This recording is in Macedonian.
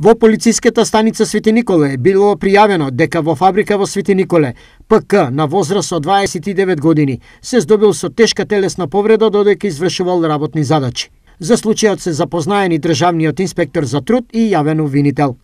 Во полициската станица Свети Николе било пријавено дека во фабрика во Свети Николе ПК на возраст од 29 години се здобил со тешка телесна повреда додека извршувал работни задачи. За случајот се запознаени државниот инспектор за труд и јавен обвинител.